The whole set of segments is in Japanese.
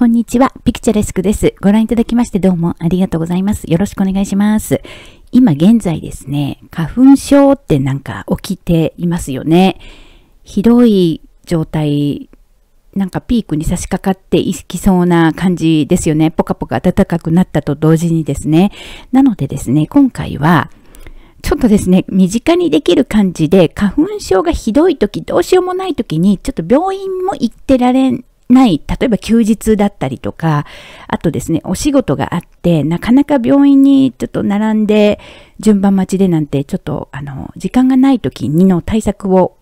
こんにちは。ピクチャレスクです。ご覧いただきましてどうもありがとうございます。よろしくお願いします。今現在ですね、花粉症ってなんか起きていますよね。ひどい状態、なんかピークに差し掛かっていきそうな感じですよね。ポカポカ暖かくなったと同時にですね。なのでですね、今回は、ちょっとですね、身近にできる感じで、花粉症がひどい時、どうしようもない時に、ちょっと病院も行ってられない、例えば休日だったりとか、あとですね、お仕事があって、なかなか病院にちょっと並んで、順番待ちでなんて、ちょっと、あの、時間がない時にの対策を、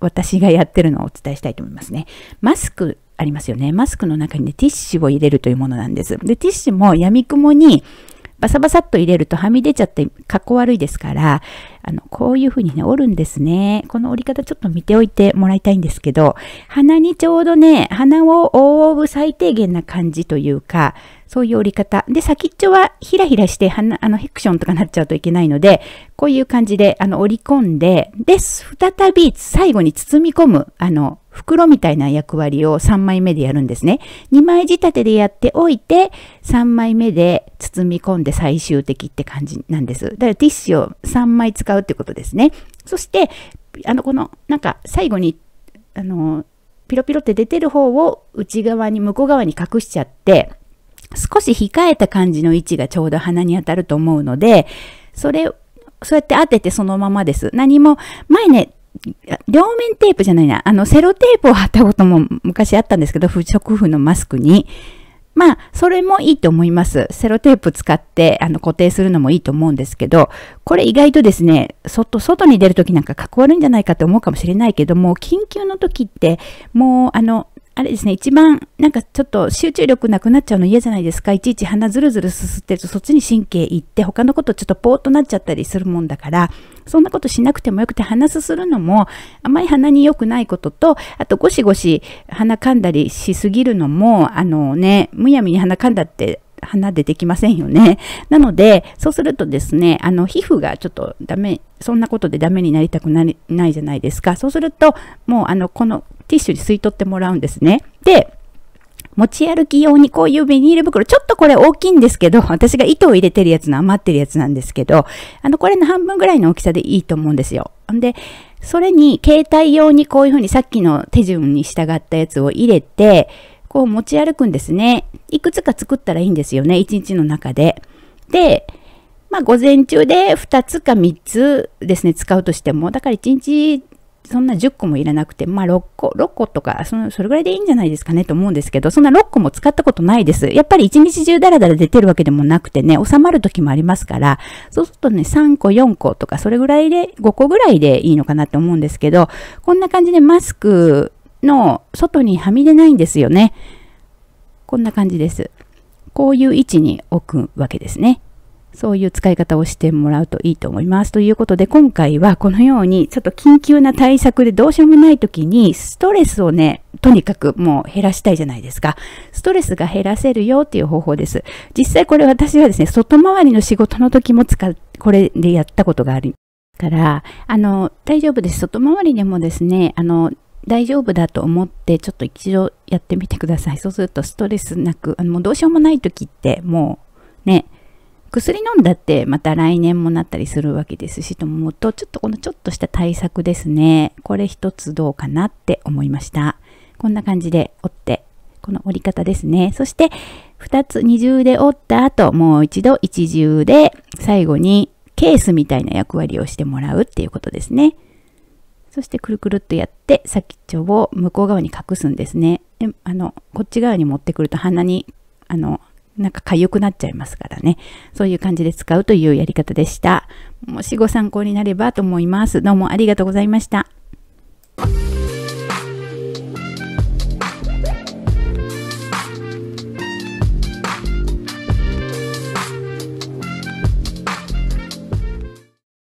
私がやってるのをお伝えしたいと思いますね。マスクありますよね。マスクの中にね、ティッシュを入れるというものなんです。で、ティッシュも闇雲に、バサバサっと入れるとはみ出ちゃって格好悪いですから、あの、こういう風にね、折るんですね。この折り方ちょっと見ておいてもらいたいんですけど、鼻にちょうどね、鼻を覆う最低限な感じというか、そういう折り方。で、先っちょはヒラヒラして、鼻、あの、ヘクションとかなっちゃうといけないので、こういう感じで、あの、折り込んで、で、再び最後に包み込む、あの、袋みたいな役割を3枚目でやるんですね。2枚仕立てでやっておいて、3枚目で包み込んで最終的って感じなんです。だからティッシュを3枚使うってことですね。そして、あの、この、なんか最後に、あの、ピロピロって出てる方を内側に、向こう側に隠しちゃって、少し控えた感じの位置がちょうど鼻に当たると思うので、それ、そうやって当ててそのままです。何も、前ね、両面テープじゃないな。あの、セロテープを貼ったことも昔あったんですけど、不織布のマスクに。まあ、それもいいと思います。セロテープ使って、あの、固定するのもいいと思うんですけど、これ意外とですね、外、外に出るときなんかかっこ悪いんじゃないかと思うかもしれないけども、緊急のときって、もう、あの、あれですね、一番なんかちょっと集中力なくなっちゃうの嫌じゃないですか。いちいち鼻ずるずるすすってるとそっちに神経いって他のことちょっとポーっとなっちゃったりするもんだから、そんなことしなくてもよくて鼻すするのもあまり鼻に良くないことと、あとゴシゴシ鼻かんだりしすぎるのも、あのね、むやみに鼻かんだって鼻出てきませんよね。なので、そうするとですね、あの、皮膚がちょっとダメ、そんなことでダメになりたくなないじゃないですか。そうすると、もうあの、このティッシュに吸い取ってもらうんですね。で、持ち歩き用にこういうビニール袋、ちょっとこれ大きいんですけど、私が糸を入れてるやつの余ってるやつなんですけど、あの、これの半分ぐらいの大きさでいいと思うんですよ。んで、それに携帯用にこういうふうにさっきの手順に従ったやつを入れて、こう持ち歩くんですね。いくつか作ったらいいんですよね、一日の中で。で、まあ午前中で2つか3つですね、使うとしても、だから一日そんな10個もいらなくて、まあ6個、6個とか、その、それぐらいでいいんじゃないですかねと思うんですけど、そんな6個も使ったことないです。やっぱり1日中ダラダラ出てるわけでもなくてね、収まる時もありますから、そうするとね、3個、4個とか、それぐらいで、5個ぐらいでいいのかなと思うんですけど、こんな感じでマスクの外にはみ出ないんですよね。こんな感じです。こういう位置に置くわけですね。そういう使い方をしてもらうといいと思います。ということで、今回はこのように、ちょっと緊急な対策でどうしようもない時に、ストレスをね、とにかくもう減らしたいじゃないですか。ストレスが減らせるよっていう方法です。実際これ私はですね、外回りの仕事の時も使う、これでやったことがあるから、あの、大丈夫です。外回りでもですね、あの、大丈夫だと思ってちょっと一度やってみてくださいそうするとストレスなくあのもうどうしようもない時ってもうね薬飲んだってまた来年もなったりするわけですしと思うとちょっとこのちょっとした対策ですねこれ一つどうかなって思いましたこんな感じで折ってこの折り方ですねそして2つ二重で折った後もう一度一重で最後にケースみたいな役割をしてもらうっていうことですね。そしてくるくるっとやって先っちょを向こう側に隠すんですね。であのこっち側に持ってくると鼻にあのなんか痒くなっちゃいますからね。そういう感じで使うというやり方でした。もしご参考になればと思います。どうもありがとうございました。